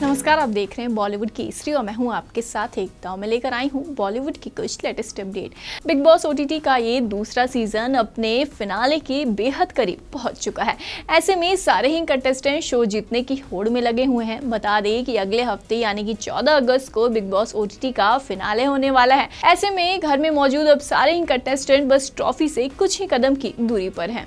नमस्कार आप देख रहे हैं बॉलीवुड की इसरी और मैं हूं आपके साथ एकता मैं लेकर आई हूं बॉलीवुड की कुछ latest update Bigg Boss OTT का ये दूसरा सीजन अपने फिनाले के बेहद करीब पहुंच चुका है ऐसे में सारे ही कंटेस्टेंट शो जीतने की होड़ में लगे हुए हैं बता दें कि अगले हफ्ते यानी कि चौदह अगस्त को बिग बॉस ओ का फिनाले होने वाला है ऐसे में घर में मौजूद अब सारे ही कंटेस्टेंट बस ट्रॉफी से कुछ ही कदम की दूरी पर है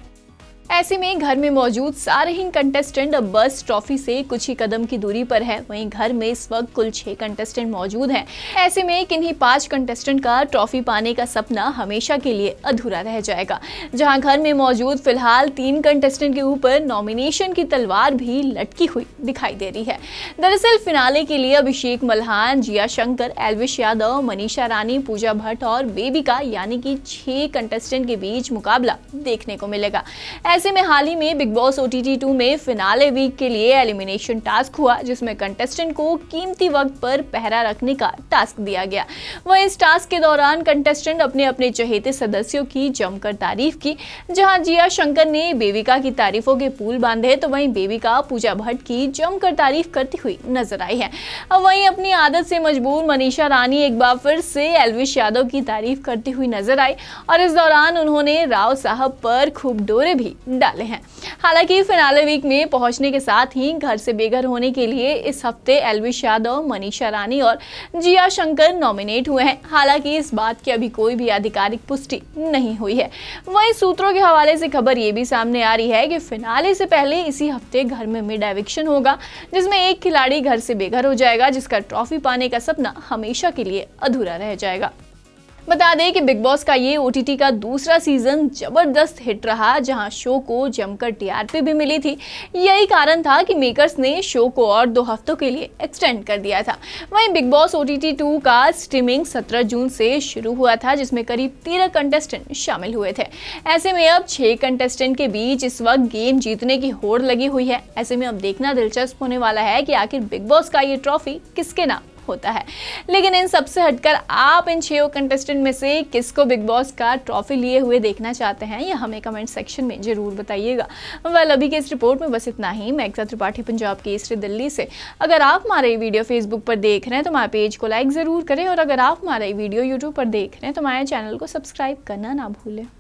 ऐसे में घर में मौजूद सारे ही कंटेस्टेंट अब बस ट्रॉफी से कुछ ही कदम की दूरी पर है वहीं घर में इस वक्त कुल छह कंटेस्टेंट मौजूद हैं ऐसे में किन्हीं पांच कंटेस्टेंट का ट्रॉफी पाने का सपना हमेशा के लिए अधूरा रह जाएगा जहां घर में मौजूद फिलहाल तीन कंटेस्टेंट के ऊपर नॉमिनेशन की तलवार भी लटकी हुई दिखाई दे रही है दरअसल फिनाले के लिए अभिषेक मल्हान जिया शंकर एलविश यादव मनीषा रानी पूजा भट्ट और बेबिका यानी कि छह कंटेस्टेंट के बीच मुकाबला देखने को मिलेगा ऐसे में हाल ही में Bigg Boss O T two में फिनाले वीक के लिए एलिमिनेशन टास्क हुआ जिसमें कंटेस्टेंट को कीमती वक्त पर पहरा रखने का टास्क दिया गया वह इस टास्क के दौरान कंटेस्टेंट अपने अपने चहेते सदस्यों की जमकर तारीफ की जहां जिया शंकर ने बेबिका की तारीफों के पुल बांधे तो वहीं बेबिका पूजा भट्ट की जमकर तारीफ करती हुई नजर आई है अब वहीं अपनी आदत से मजबूर मनीषा रानी एक बार फिर से एलविश यादव की तारीफ करती हुई नजर आई और इस दौरान उन्होंने राव साहब पर खूब डोरे भी डाले हैं हालांकि फिनाले वीक में पहुंचने के साथ ही घर से बेघर होने के लिए इस हफ्ते एलविश यादव मनीषा रानी और जिया शंकर नॉमिनेट हुए हैं हालांकि इस बात की अभी कोई भी आधिकारिक पुष्टि नहीं हुई है वहीं सूत्रों के हवाले से खबर ये भी सामने आ रही है कि फिनाले से पहले इसी हफ्ते घर में मिड एविक्शन होगा जिसमें एक खिलाड़ी घर से बेघर हो जाएगा जिसका ट्रॉफी पाने का सपना हमेशा के लिए अधूरा रह जाएगा बता दें कि बिग बॉस का ये ओ का दूसरा सीजन जबरदस्त हिट रहा जहां शो को जमकर टीआरपी भी मिली थी यही कारण था कि मेकर्स ने शो को और दो हफ्तों के लिए एक्सटेंड कर दिया था वहीं बिग बॉस ओ 2 का स्ट्रीमिंग 17 जून से शुरू हुआ था जिसमें करीब तेरह कंटेस्टेंट शामिल हुए थे ऐसे में अब छः कंटेस्टेंट के बीच इस वक्त गेम जीतने की होड़ लगी हुई है ऐसे में अब देखना दिलचस्प होने वाला है कि आखिर बिग बॉस का ये ट्रॉफी किसके नाम होता है लेकिन इन सबसे हटकर आप इन छो कंटेस्टेंट में से किसको बिग बॉस का ट्रॉफी लिए हुए देखना चाहते हैं यह हमें कमेंट सेक्शन में ज़रूर बताइएगा वेल अभी के इस रिपोर्ट में बस इतना ही मैं एकता त्रिपाठी पंजाब के ईस्टरी दिल्ली से अगर आप हमारा वीडियो फेसबुक पर देख रहे हैं तो हमारे पेज को लाइक ज़रूर करें और अगर आप हमारा वीडियो यूट्यूब पर देख रहे हैं तो हमारे चैनल को सब्सक्राइब करना ना भूलें